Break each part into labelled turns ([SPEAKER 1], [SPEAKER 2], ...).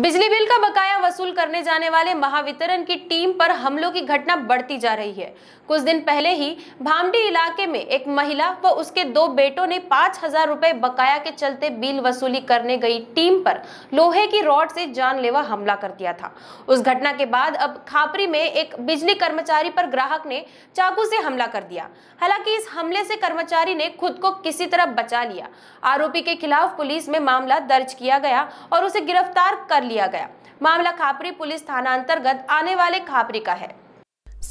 [SPEAKER 1] बिजली बिल का बकाया वसूल करने जाने वाले महावितरण की टीम पर हमलों की घटना बढ़ती जा रही है कुछ दिन पहले ही भामडी इलाके में एक महिला व उसके दो बेटों ने पांच हजार रुपए बकाया के चलते बिल वसूली करने गई टीम पर लोहे की रॉड से जानलेवा हमला कर दिया था उस घटना के बाद अब खापरी में एक बिजली कर्मचारी पर ग्राहक ने चाकू से हमला कर दिया हालांकि इस हमले से कर्मचारी ने खुद को किसी तरह बचा लिया आरोपी के खिलाफ पुलिस में मामला दर्ज किया गया और उसे गिरफ्तार कर कर लिया गया मामला खापरी पुलिस थाना अंतर्गत आने वाले खापरी का है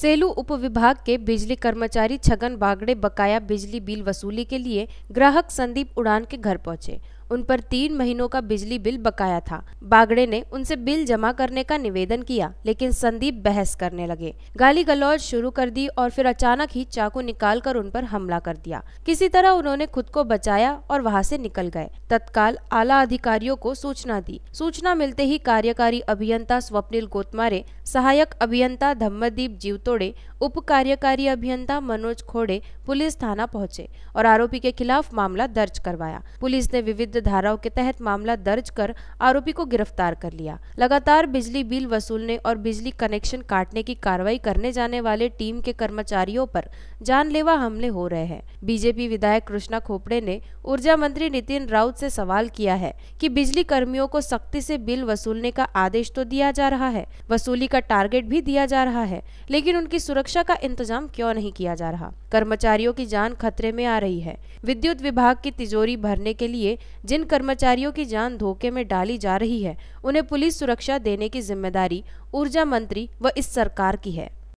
[SPEAKER 1] सेलू उपविभाग के बिजली कर्मचारी छगन बागड़े बकाया बिजली बिल वसूली के लिए ग्राहक संदीप उड़ान के घर पहुंचे उन पर तीन महीनों का बिजली बिल बकाया था बागड़े ने उनसे बिल जमा करने का निवेदन किया लेकिन संदीप बहस करने लगे गाली गलौज शुरू कर दी और फिर अचानक ही चाकू निकाल कर उन पर हमला कर दिया किसी तरह उन्होंने खुद को बचाया और वहाँ से निकल गए तत्काल आला अधिकारियों को सूचना दी सूचना मिलते ही कार्यकारी अभियंता स्वप्निल गोतमारे सहायक अभियंता धम्मदीप जीवतोड़े उप कार्यकारी अभियंता मनोज खोड़े पुलिस थाना पहुंचे और आरोपी के खिलाफ मामला दर्ज करवाया पुलिस ने विविध धाराओं के तहत मामला दर्ज कर आरोपी को गिरफ्तार कर लिया लगातार बिजली बिल वसूलने और बिजली कनेक्शन काटने की कार्रवाई करने जाने वाले टीम के कर्मचारियों पर जानलेवा हमले हो रहे हैं बीजेपी विधायक कृष्णा खोपड़े ने ऊर्जा मंत्री नितिन राउत से सवाल किया है कि बिजली कर्मियों को सख्ती से बिल वसूलने का आदेश तो दिया जा रहा है वसूली का टारगेट भी दिया जा रहा है लेकिन उनकी सुरक्षा का इंतजाम क्यों नहीं किया जा रहा कर्मचारियों की जान खतरे में आ रही है विद्युत विभाग की तिजोरी भरने के लिए जिन कर्मचारियों की जान धोखे में डाली जा रही है उन्हें पुलिस सुरक्षा देने की जिम्मेदारी ऊर्जा मंत्री व इस सरकार की है